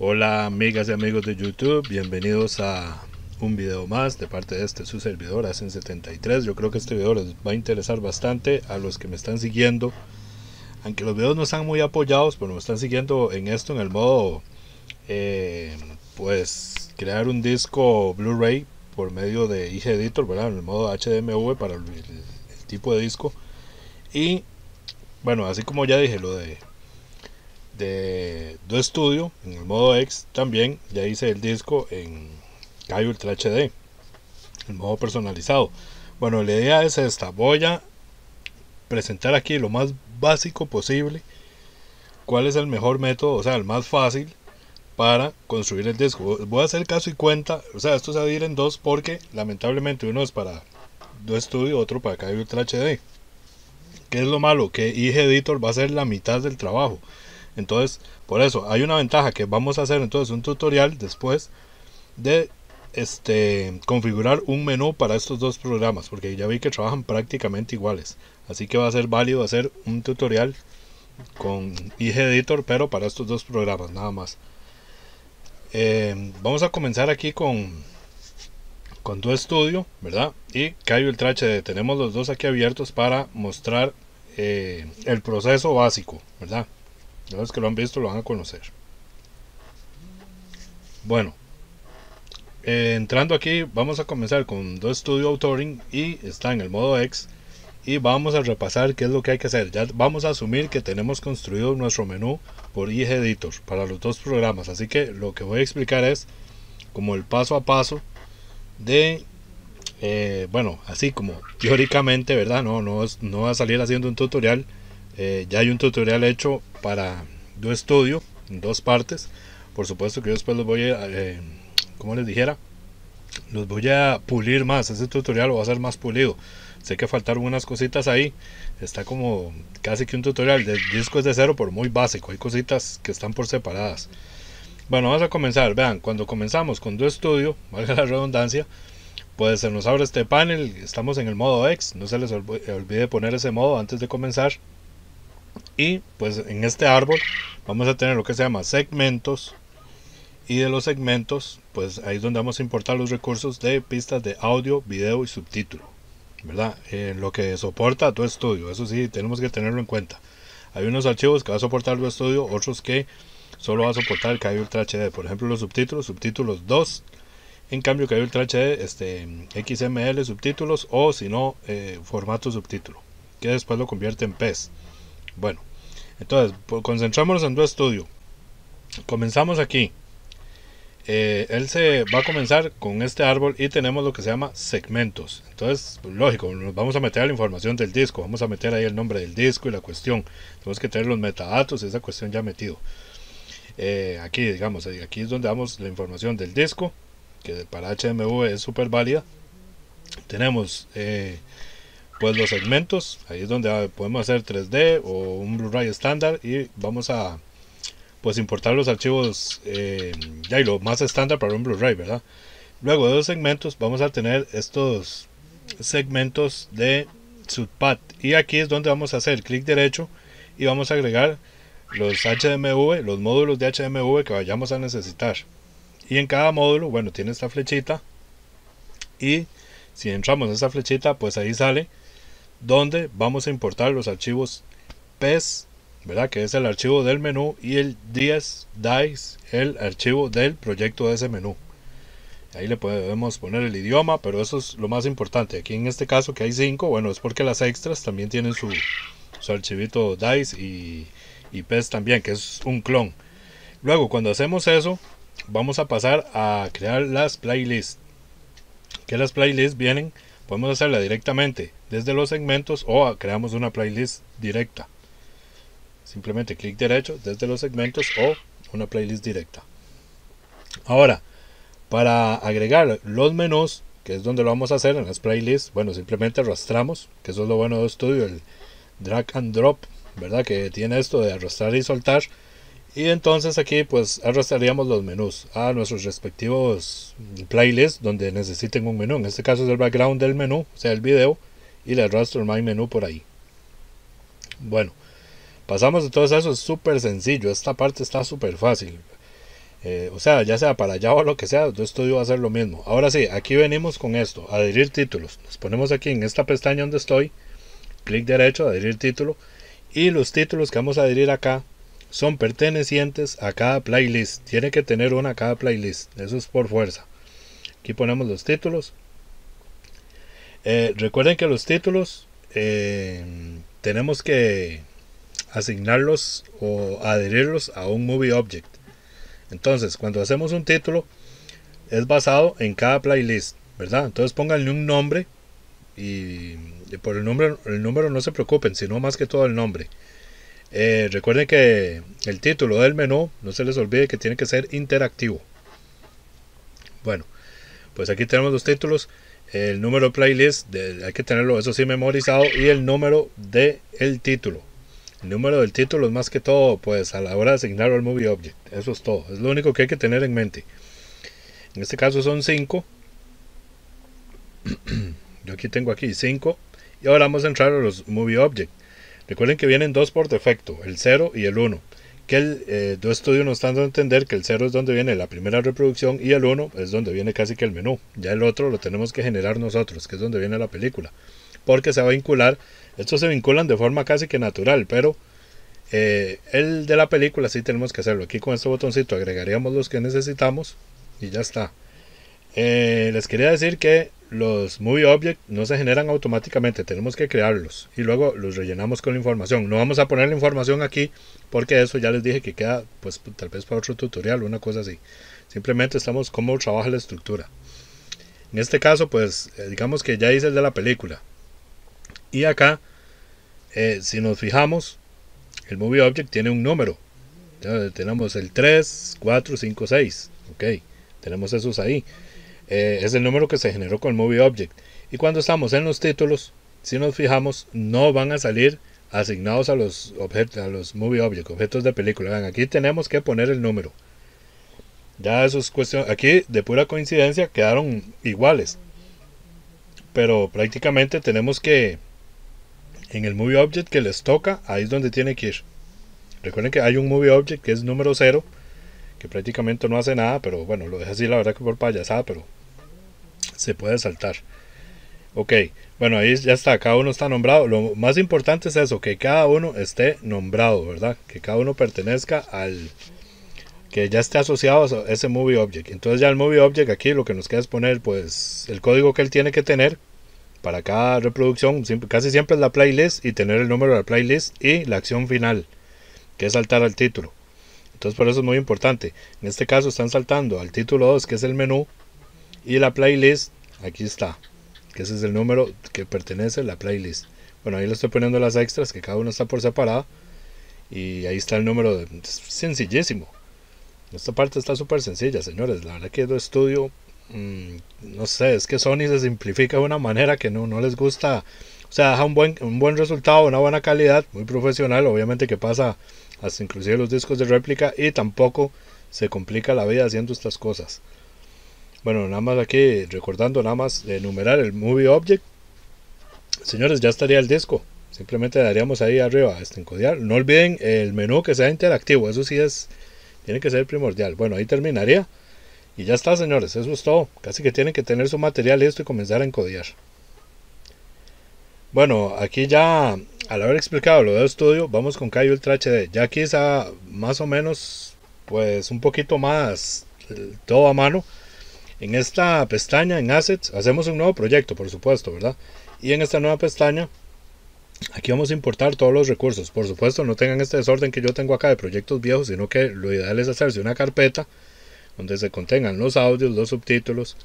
Hola amigas y amigos de YouTube, bienvenidos a un video más de parte de este su servidor Hacen73. Yo creo que este video les va a interesar bastante a los que me están siguiendo. Aunque los videos no están muy apoyados, pero me están siguiendo en esto, en el modo, eh, pues, crear un disco Blu-ray por medio de IG Editor, En el modo HDMV para el tipo de disco. Y, bueno, así como ya dije, lo de de, do estudio, en el modo X también, ya hice el disco en Kai Ultra HD, en modo personalizado. Bueno, la idea es esta, voy a presentar aquí lo más básico posible, cuál es el mejor método, o sea, el más fácil para construir el disco. Voy a hacer caso y cuenta, o sea, esto se va a ir en dos porque lamentablemente uno es para Do Studio, otro para Kai Ultra HD. ¿Qué es lo malo? Que IG Editor va a ser la mitad del trabajo. Entonces, por eso, hay una ventaja que vamos a hacer entonces un tutorial después de este, configurar un menú para estos dos programas, porque ya vi que trabajan prácticamente iguales. Así que va a ser válido hacer un tutorial con IG Editor, pero para estos dos programas, nada más. Eh, vamos a comenzar aquí con con tu estudio, ¿verdad? Y Cayo el trache Tenemos los dos aquí abiertos para mostrar eh, el proceso básico, ¿verdad? Los que lo han visto lo van a conocer. Bueno, eh, entrando aquí, vamos a comenzar con Do Studio Authoring y está en el modo X. Y vamos a repasar qué es lo que hay que hacer. Ya vamos a asumir que tenemos construido nuestro menú por IG Editor para los dos programas. Así que lo que voy a explicar es como el paso a paso de eh, bueno, así como teóricamente, ¿verdad? No, no va a salir haciendo un tutorial, eh, ya hay un tutorial hecho para studio en dos partes. Por supuesto que yo después los voy a, eh, como les dijera, los voy a pulir más. Ese tutorial lo va a ser más pulido. Sé que faltaron unas cositas ahí. Está como casi que un tutorial de es de cero, por muy básico. Hay cositas que están por separadas. Bueno, vamos a comenzar. Vean, cuando comenzamos con studio, valga la redundancia, pues se nos abre este panel. Estamos en el modo X. No se les olvide poner ese modo antes de comenzar. Y pues en este árbol vamos a tener lo que se llama segmentos. Y de los segmentos, pues ahí es donde vamos a importar los recursos de pistas de audio, video y subtítulo. ¿Verdad? Eh, lo que soporta tu estudio. Eso sí, tenemos que tenerlo en cuenta. Hay unos archivos que va a soportar tu estudio, otros que solo va a soportar el KV Ultra HD. Por ejemplo, los subtítulos, subtítulos 2. En cambio, KV Ultra HD, este, XML subtítulos o si no, eh, formato subtítulo. Que después lo convierte en PES. Bueno, entonces, pues, concentramos en tu estudio. Comenzamos aquí. Eh, él se va a comenzar con este árbol y tenemos lo que se llama segmentos. Entonces, lógico, nos vamos a meter la información del disco, vamos a meter ahí el nombre del disco y la cuestión. Tenemos que tener los metadatos y esa cuestión ya metido. Eh, aquí, digamos, aquí es donde damos la información del disco, que para HMV es súper válida. Tenemos eh, pues los segmentos, ahí es donde ah, podemos hacer 3D o un Blu-ray estándar y vamos a pues importar los archivos eh, ya y lo más estándar para un Blu-ray, ¿verdad? Luego de los segmentos vamos a tener estos segmentos de Subpad. y aquí es donde vamos a hacer clic derecho y vamos a agregar los hdmv, los módulos de HMV que vayamos a necesitar. Y en cada módulo, bueno, tiene esta flechita y si entramos a esa flechita, pues ahí sale donde vamos a importar los archivos PES, ¿verdad? que es el archivo del menú, y el 10 DICE, el archivo del proyecto de ese menú. Ahí le podemos poner el idioma, pero eso es lo más importante. Aquí en este caso que hay 5, bueno, es porque las extras también tienen su, archivo archivito DICE y, y PES también, que es un clon. Luego, cuando hacemos eso, vamos a pasar a crear las playlists. Que las playlists vienen Podemos hacerla directamente desde los segmentos o creamos una playlist directa. Simplemente clic derecho desde los segmentos o una playlist directa. Ahora, para agregar los menús, que es donde lo vamos a hacer en las playlists, bueno, simplemente arrastramos, que eso es lo bueno de studio el drag and drop, ¿verdad? Que tiene esto de arrastrar y soltar. Y entonces aquí pues arrastraríamos los menús a nuestros respectivos playlists donde necesiten un menú. En este caso es el background del menú, o sea, el video, y le arrastro el My Menú por ahí. Bueno, pasamos de todo eso, es súper sencillo, esta parte está súper fácil. Eh, o sea, ya sea para allá o lo que sea, yo estudio va a hacer lo mismo. Ahora sí, aquí venimos con esto, adherir títulos. Nos ponemos aquí en esta pestaña donde estoy, clic derecho, adherir título. Y los títulos que vamos a adherir acá son pertenecientes a cada playlist. Tiene que tener una cada playlist. Eso es por fuerza. Aquí ponemos los títulos. Eh, recuerden que los títulos eh, tenemos que asignarlos o adherirlos a un movie object. Entonces, cuando hacemos un título, es basado en cada playlist, ¿verdad? Entonces pónganle un nombre y, por el nombre el número no se preocupen, sino más que todo el nombre. Eh, recuerden que el título del menú, no se les olvide que tiene que ser interactivo. Bueno, pues aquí tenemos los títulos. El número playlist, hay que tenerlo, eso sí, memorizado. Y el número del el título. El número del título es más que todo, pues a la hora de asignarlo al Movie Object. Eso es todo. Es lo único que hay que tener en mente. En este caso son 5. Yo aquí tengo aquí 5. Y ahora vamos a entrar a los Movie Object. Recuerden que vienen dos por defecto, el 0 y el 1. Que el eh, estudio nos está dando a entender que el 0 es donde viene la primera reproducción y el 1 es donde viene casi que el menú. Ya el otro lo tenemos que generar nosotros, que es donde viene la película. Porque se va a vincular, estos se vinculan de forma casi que natural, pero eh, el de la película sí tenemos que hacerlo. Aquí con este botoncito agregaríamos los que necesitamos y ya está. Eh, les quería decir que los movie object no se generan automáticamente, tenemos que crearlos y luego los rellenamos con la información. No vamos a poner la información aquí porque eso ya les dije que queda pues tal vez para otro tutorial o una cosa así. Simplemente estamos cómo trabaja la estructura. En este caso pues eh, digamos que ya hice el de la película. Y acá eh, si nos fijamos el movie object tiene un número. tenemos el 3, 4, 5, 6. Ok, tenemos esos ahí. Eh, es el número que se generó con movie object Y cuando estamos en los títulos, si nos fijamos, no van a salir asignados a los, objetos, a los objetos de película. aquí tenemos que poner el número. Ya eso cuestiones, Aquí, de pura coincidencia, quedaron iguales. Pero prácticamente tenemos que. En el movie object que les toca, ahí es donde tiene que ir. Recuerden que hay un movie object que es número 0 que prácticamente no hace nada, pero bueno, lo deja así la verdad que por payasada, pero se puede saltar. Ok, bueno, ahí ya está, cada uno está nombrado. Lo más importante es eso, que cada uno esté nombrado, ¿verdad? Que cada uno pertenezca al... que ya esté asociado a ese movie object. Entonces ya el movie object aquí lo que nos queda es poner pues el código que él tiene que tener para cada reproducción. casi siempre es la playlist y tener el número de la playlist y la acción final, que es saltar al título. Entonces por eso es muy importante. En este caso están saltando al título 2, que es el menú, y la playlist, aquí está, que ese es el número que pertenece a la playlist. Bueno, ahí le estoy poniendo las extras, que cada uno está por separado, y ahí está el número, es sencillísimo. Esta parte está súper sencilla, señores. La verdad que lo estudio, mm, no sé, es que Sony se simplifica de una manera que no, no les gusta. O sea, deja un buen, un buen resultado, una buena calidad, muy profesional, obviamente que pasa hasta inclusive los discos de réplica y tampoco se complica la vida haciendo estas cosas. Bueno, nada más aquí recordando nada más de enumerar el movie object. Señores, ya estaría el disco. Simplemente daríamos ahí arriba, este encodiar No olviden el menú que sea interactivo, eso sí es tiene que ser primordial. Bueno, ahí terminaría. Y ya está, señores, eso es todo. Casi que tienen que tener su material listo y comenzar a encodiar Bueno, aquí ya al haber explicado lo del estudio, vamos con Cayo Ultra HD. Ya aquí está más o menos, pues un poquito más eh, todo a mano. En esta pestaña, en Assets, hacemos un nuevo proyecto, por supuesto, ¿verdad? Y en esta nueva pestaña, aquí vamos a importar todos los recursos. Por supuesto, no tengan este desorden que yo tengo acá de proyectos viejos, sino que lo ideal es hacerse una carpeta donde se contengan los audios, los subtítulos,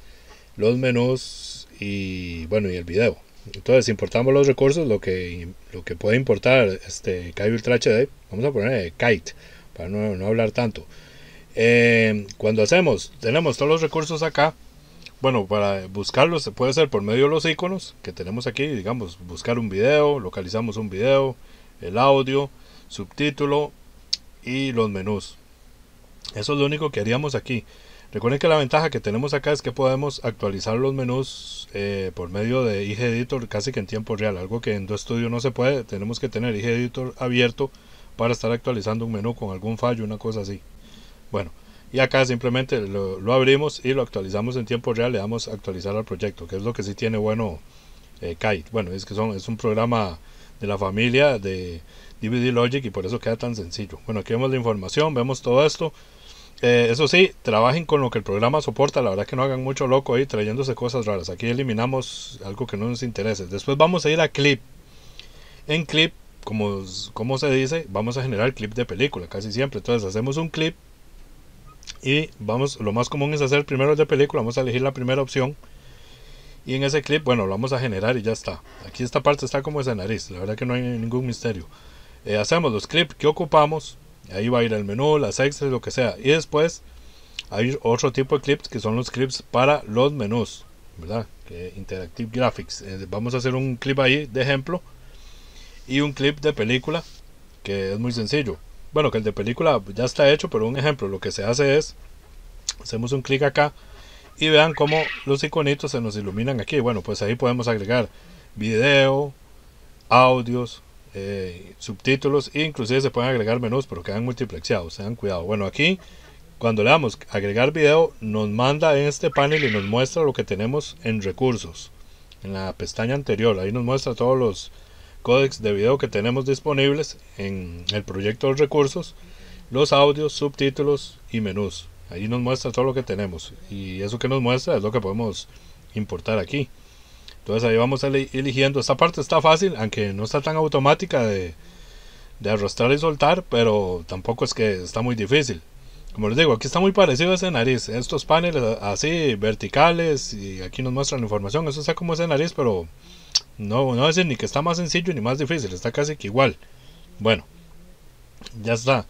los menús y, bueno, y el video, entonces importamos los recursos, lo que, lo que puede importar este Kai Ultra HD, vamos a poner eh, Kite, para no, hablar tanto. Eh, cuando hacemos, tenemos todos los recursos acá. Bueno, para buscarlos se puede ser por medio de los iconos que tenemos aquí, digamos, buscar un video, localizamos un video, el audio, subtítulo y los menús. Eso es lo único que haríamos aquí. Recuerden que la ventaja que tenemos acá es que podemos actualizar los menús eh, por medio de IG Editor casi que en tiempo real, algo que en DoStudio no se puede, tenemos que tener IG Editor abierto para estar actualizando un menú con algún fallo, una cosa así. Bueno, y acá simplemente lo, abrimos y lo actualizamos en tiempo real, le damos actualizar al proyecto, que es lo que sí tiene bueno eh, Kite. Bueno, es que es un programa de la familia de DVD Logic y por eso queda tan sencillo. Bueno, aquí vemos la información, vemos todo esto. Eh, eso sí, trabajen con lo que el programa soporta. La verdad que no hagan mucho loco ahí trayéndose cosas raras. Aquí eliminamos algo que no nos interese. Después vamos a ir a clip. En clip, como, se dice, vamos a generar clip de película casi siempre. Entonces hacemos un clip y vamos, lo más común es hacer primero el de película. Vamos a elegir la primera opción. Y en ese clip, bueno, lo vamos a generar y ya está. Aquí esta parte está como esa nariz. La verdad que no hay ningún misterio. Eh, hacemos los clips que ocupamos Ahí va a ir el menú, las extras, lo que sea. Y después hay otro tipo de clips que son los clips para los menús, ¿verdad? Que Interactive Graphics. Eh, vamos a hacer un clip ahí de ejemplo y un clip de película que es muy sencillo. Bueno, que el de película ya está hecho, pero un ejemplo, lo que se hace es, hacemos un clic acá y vean cómo los iconitos se nos iluminan aquí. Bueno, pues ahí podemos agregar video, audios, eh, subtítulos subtítulos, e inclusive se pueden agregar menús, pero quedan multiplexados, sean cuidado. Bueno, aquí cuando le damos agregar video, nos manda en este panel y nos muestra lo que tenemos en recursos. En la pestaña anterior, ahí nos muestra todos los códecs de video que tenemos disponibles en el proyecto de recursos, los audios, subtítulos y menús. Ahí nos muestra todo lo que tenemos y eso que nos muestra es lo que podemos importar aquí. Entonces ahí vamos eligiendo. Esta parte está fácil, aunque no está tan automática de, de arrastrar y soltar, pero tampoco es que está muy difícil. Como les digo, aquí está muy parecido a ese nariz. Estos paneles así, verticales, y aquí nos muestran la información. Eso está como ese nariz, pero no, no ni que está más sencillo ni más difícil. Está casi que igual. Bueno, ya está.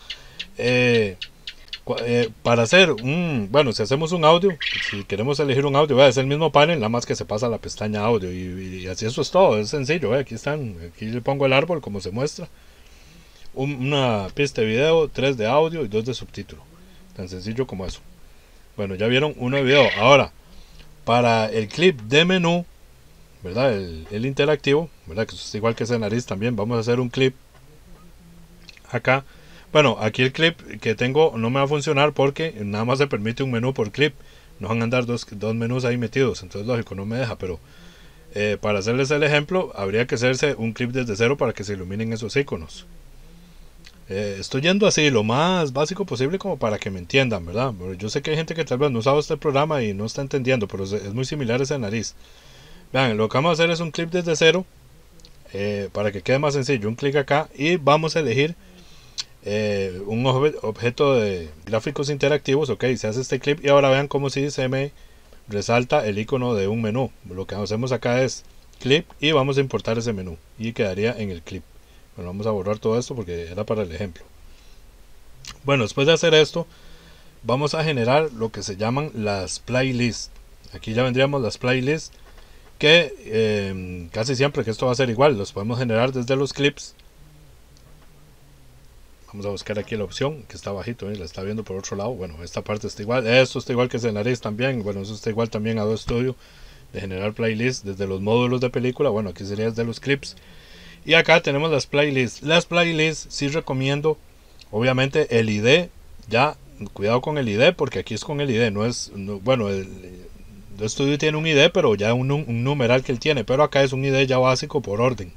Eh, eh, para hacer un, bueno, si hacemos un audio, si queremos elegir un audio, es el mismo panel, nada más que se pasa la pestaña audio y, así eso es todo, es sencillo, aquí están, aquí le pongo el árbol como se muestra, una pista de video, tres de audio y dos de subtítulo, tan sencillo como eso. Bueno, ya vieron uno de video, ahora, para el clip de menú, ¿verdad? El, el interactivo, ¿verdad? Que es igual que ese nariz también, vamos a hacer un clip acá bueno, aquí el clip que tengo no me va a funcionar porque nada más se permite un menú por clip. No van a andar dos, menús ahí metidos, entonces lógico, no me deja, pero eh, para hacerles el ejemplo, habría que hacerse un clip desde cero para que se iluminen esos iconos. Eh, estoy yendo así lo más básico posible como para que me entiendan, ¿verdad? Yo sé que hay gente que tal vez no sabe este programa y no está entendiendo, pero es muy similar ese nariz. Vean, lo que vamos a hacer es un clip desde cero eh, para que quede más sencillo. Un clic acá y vamos a elegir eh, un objeto de gráficos interactivos, ok, se hace este clip y ahora vean cómo si se me resalta el icono de un menú. Lo que hacemos acá es clip y vamos a importar ese menú y quedaría en el clip. Bueno, vamos a borrar todo esto porque era para el ejemplo. Bueno, después de hacer esto, vamos a generar lo que se llaman las playlists. Aquí ya vendríamos las playlists que eh, casi siempre que esto va a ser igual, los podemos generar desde los clips Vamos a buscar aquí la opción que está bajito, eh, la está viendo por otro lado. Bueno, esta parte está igual. Esto está igual que el nariz también. Bueno, eso está igual también a do Studio de generar playlists desde los módulos de película. Bueno, aquí sería desde los clips. Y acá tenemos las playlists. Las playlists sí recomiendo, obviamente, el ID. Ya, cuidado con el ID, porque aquí es con el ID. No es, bueno, el, tiene un ID, pero ya un, un numeral que él tiene. Pero acá es un ID ya básico por orden.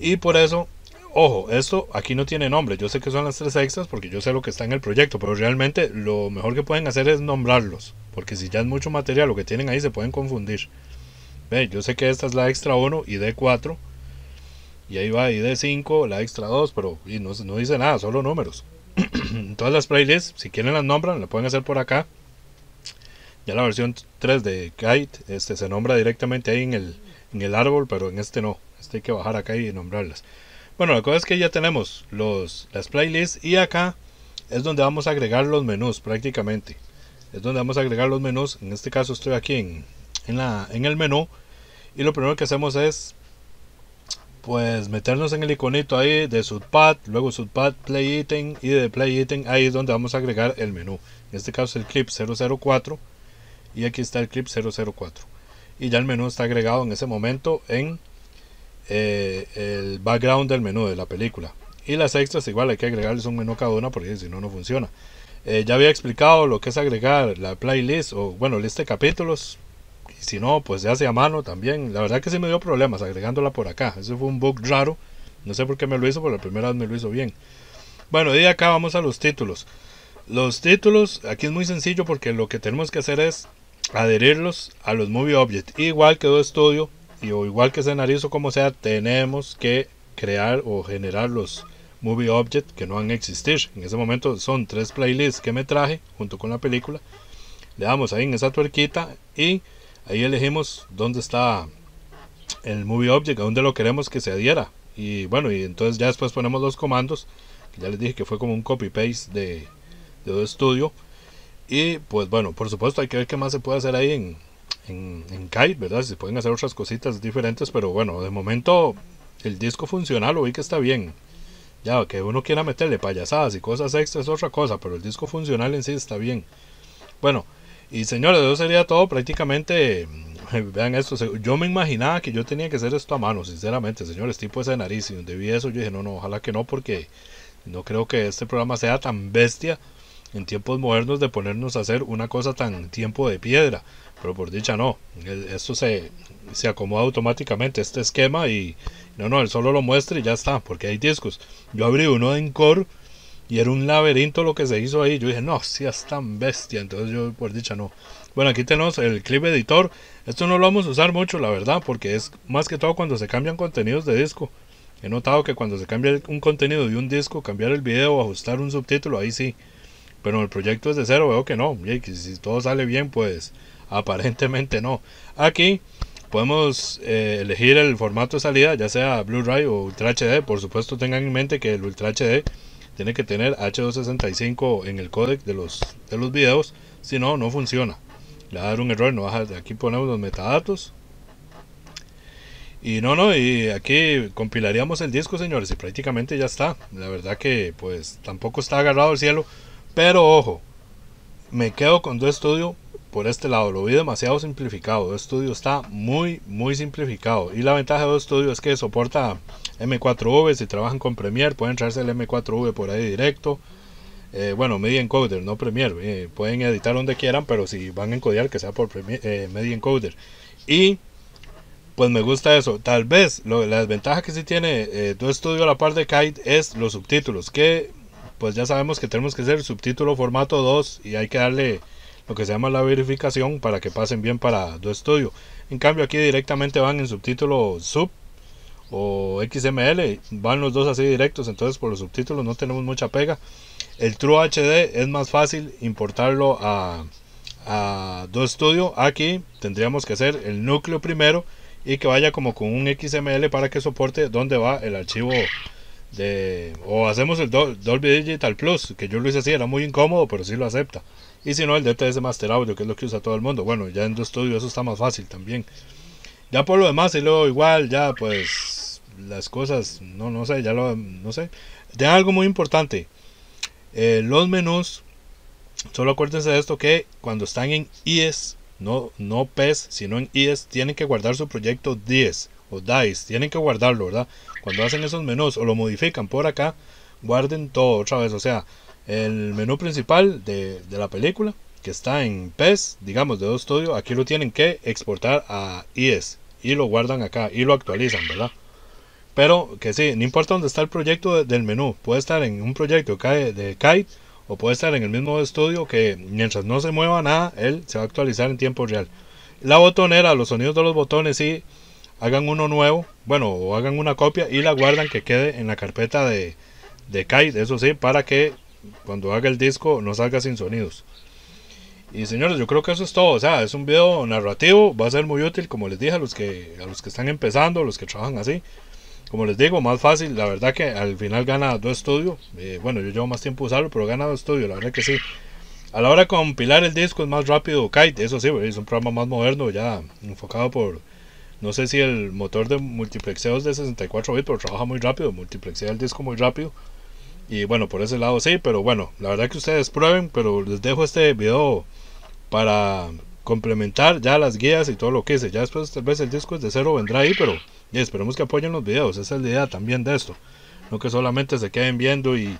Y por eso Ojo, esto aquí no tiene nombre. Yo sé que son las tres extras porque yo sé lo que está en el proyecto, pero realmente lo mejor que pueden hacer es nombrarlos. Porque si ya es mucho material lo que tienen ahí, se pueden confundir. Ve, yo sé que esta es la extra 1 y D4. Y ahí va ID5, la extra 2, pero y no, dice nada, solo números. Todas las playlists, si quieren las nombran, la pueden hacer por acá. Ya la versión 3 de Kite este, se nombra directamente ahí en el, en el árbol, pero en este no. Este hay que bajar acá y nombrarlas. Bueno, la cosa es que ya tenemos los, las playlists y acá es donde vamos a agregar los menús prácticamente. Es donde vamos a agregar los menús. En este caso estoy aquí en, la, en el menú. Y lo primero que hacemos es pues meternos en el iconito ahí de Subpad, luego Subpad Play Item y de Play Item ahí es donde vamos a agregar el menú. En este caso el clip 004 y aquí está el clip 004. Y ya el menú está agregado en ese momento en eh, el background del menú de la película. Y las extras igual hay que agregarles un menú cada una porque si no, no funciona. Eh, ya había explicado lo que es agregar la playlist o bueno, lista de capítulos. si no, pues se hace a mano también. La verdad que sí me dio problemas agregándola por acá. eso fue un bug raro. No sé por qué me lo hizo, por la primera vez me lo hizo bien. Bueno, y acá vamos a los títulos. Los títulos, aquí es muy sencillo porque lo que tenemos que hacer es adherirlos a los Movie objects Igual quedó estudio y o igual que nariz o como sea, tenemos que crear o generar los movie object que no van a existir. En ese momento son tres playlists que me traje junto con la película. Le damos ahí en esa tuerquita y ahí elegimos dónde está el movie object, a dónde lo queremos que se adhiera. Y bueno, y entonces ya después ponemos los comandos, ya les dije que fue como un copy paste de, de Studio. Y pues bueno, por supuesto hay que ver qué más se puede hacer ahí en, en, Kite, ¿verdad? Se pueden hacer otras cositas diferentes, pero bueno, de momento el disco funcional lo vi que está bien. Ya, que uno quiera meterle payasadas y cosas extra, es otra cosa, pero el disco funcional en sí está bien. Bueno, y señores, eso sería todo prácticamente. Vean esto, yo me imaginaba que yo tenía que hacer esto a mano, sinceramente, señores, tipo ese nariz. Y donde vi eso, yo dije, no, no, ojalá que no, porque no creo que este programa sea tan bestia en tiempos modernos de ponernos a hacer una cosa tan tiempo de piedra pero por dicha no. Esto se, acomoda automáticamente, este esquema, y no, no, él solo lo muestra y ya está, porque hay discos. Yo abrí uno en Core y era un laberinto lo que se hizo ahí. Yo dije, no, si es tan bestia, entonces yo por dicha no. Bueno, aquí tenemos el clip editor. Esto no lo vamos a usar mucho, la verdad, porque es más que todo cuando se cambian contenidos de disco. He notado que cuando se cambia un contenido de un disco, cambiar el video o ajustar un subtítulo, ahí sí. Pero el proyecto es de cero, veo que no. Y si todo sale bien, pues Aparentemente no. Aquí podemos eh, elegir el formato de salida, ya sea Blu-ray o Ultra HD. Por supuesto, tengan en mente que el Ultra HD tiene que tener H265 en el codec de los, de los videos, si no, no funciona. Le va a dar un error, no Aquí ponemos los metadatos. Y no, no, y aquí compilaríamos el disco, señores, y prácticamente ya está. La verdad que pues tampoco está agarrado el cielo, pero ojo, me quedo con Do Studio por este lado. Lo vi demasiado simplificado. Do Studio está muy, muy simplificado. Y la ventaja de Do Studio es que soporta M4V. Si trabajan con Premiere, pueden traerse el M4V por ahí directo. Eh, bueno, Media Encoder, no Premiere. Eh, pueden editar donde quieran, pero si van a encodear, que sea por eh, Media Encoder. Y pues me gusta eso. Tal vez la desventaja que sí tiene Do Studio a la par de Kite es los subtítulos, que pues ya sabemos que tenemos que hacer subtítulo formato 2 y hay que darle lo que se llama la verificación para que pasen bien para tu estudio. En cambio aquí directamente van en subtítulo sub o XML, van los dos así directos, entonces por los subtítulos no tenemos mucha pega. El True HD es más fácil importarlo a, a Studio. Aquí tendríamos que hacer el núcleo primero y que vaya como con un XML para que soporte donde va el archivo o hacemos el Dolby Digital Plus, que yo lo hice así, era muy incómodo, pero si lo acepta. Y si no, el DTS Master Audio, que es lo que usa todo el mundo. Bueno, ya en tu estudio eso está más fácil también. Ya por lo demás, y luego igual, ya pues las cosas, no, no sé, ya lo, no sé. Ya algo muy importante, eh, los menús, solo acuérdense de esto que cuando están en IES, no, no PES, sino en IES, tienen que guardar su proyecto 10 e o DICE, tienen que guardarlo, ¿verdad? cuando hacen esos menús o lo modifican por acá, guarden todo otra vez. O sea, el menú principal de, la película, que está en PES, digamos, de dos aquí lo tienen que exportar a IES y lo guardan acá y lo actualizan, ¿verdad? Pero que sí, no importa dónde está el proyecto del menú, puede estar en un proyecto de, de Kite o puede estar en el mismo estudio que mientras no se mueva nada, él se va a actualizar en tiempo real. La botonera, los sonidos de los botones sí hagan uno nuevo, bueno, o hagan una copia y la guardan que quede en la carpeta de, de Kite, eso sí, para que cuando haga el disco no salga sin sonidos. Y señores, yo creo que eso es todo, o sea, es un video narrativo, va a ser muy útil, como les dije, a los que, a los que están empezando, a los que trabajan así. Como les digo, más fácil, la verdad que al final gana dos estudios, eh, bueno, yo llevo más tiempo usarlo, pero gana dos estudios, la verdad que sí. A la hora de compilar el disco es más rápido Kite, eso sí, es un programa más moderno, ya enfocado por, no sé si el motor de multiplexeo es de 64 bits, pero trabaja muy rápido, multiplexea el disco muy rápido. Y bueno, por ese lado sí, pero bueno, la verdad que ustedes prueben, pero les dejo este video para complementar ya las guías y todo lo que hice. Ya después tal vez el disco es de cero vendrá ahí, pero esperemos que apoyen los videos, esa es la idea también de esto. No que solamente se queden viendo y,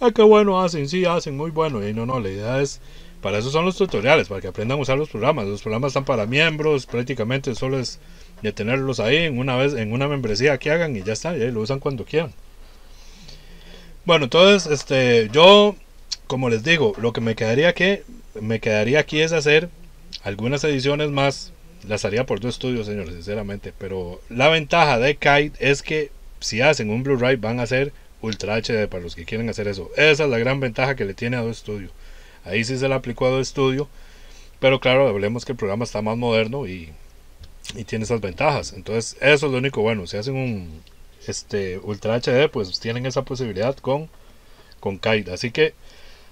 ah, qué bueno hacen, sí, hacen muy bueno. Y no, no, la idea es para eso son los tutoriales, para que aprendan a usar los programas. Los programas están para miembros, prácticamente solo es de tenerlos ahí en una vez en una membresía que hagan y ya está, y lo usan cuando quieran. Bueno, entonces este yo como les digo, lo que me quedaría que me quedaría aquí es hacer algunas ediciones más. Las haría por dos estudios, señores, sinceramente. Pero la ventaja de Kite es que si hacen un Blu-ray van a ser Ultra HD para los que quieren hacer eso. Esa es la gran ventaja que le tiene a do Studio Ahí sí se la aplicó a Pero claro, hablemos que el programa está más moderno y y tiene esas ventajas. Entonces, eso es lo único bueno. Si hacen un este, Ultra HD, pues tienen esa posibilidad con, con Kite. Así que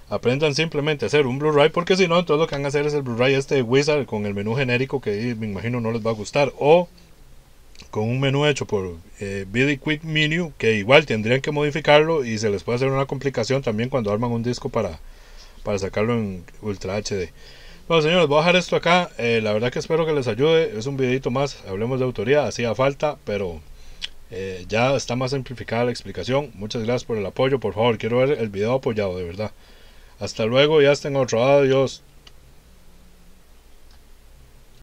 aprendan simplemente a hacer un Blu-ray, porque si no, entonces lo que van a hacer es el Blu-ray este Wizard con el menú genérico que me imagino no les va a gustar. O con un menú hecho por eh, Quick Menu, que igual tendrían que modificarlo y se les puede hacer una complicación también cuando arman un disco para, para sacarlo en Ultra HD. Bueno, señores, voy a dejar esto acá. Eh, la verdad que espero que les ayude. Es un videito más. Hablemos de autoría. Hacía falta, pero eh, ya está más simplificada la explicación. Muchas gracias por el apoyo. Por favor, quiero ver el video apoyado, de verdad. Hasta luego Ya hasta en otro. Adiós.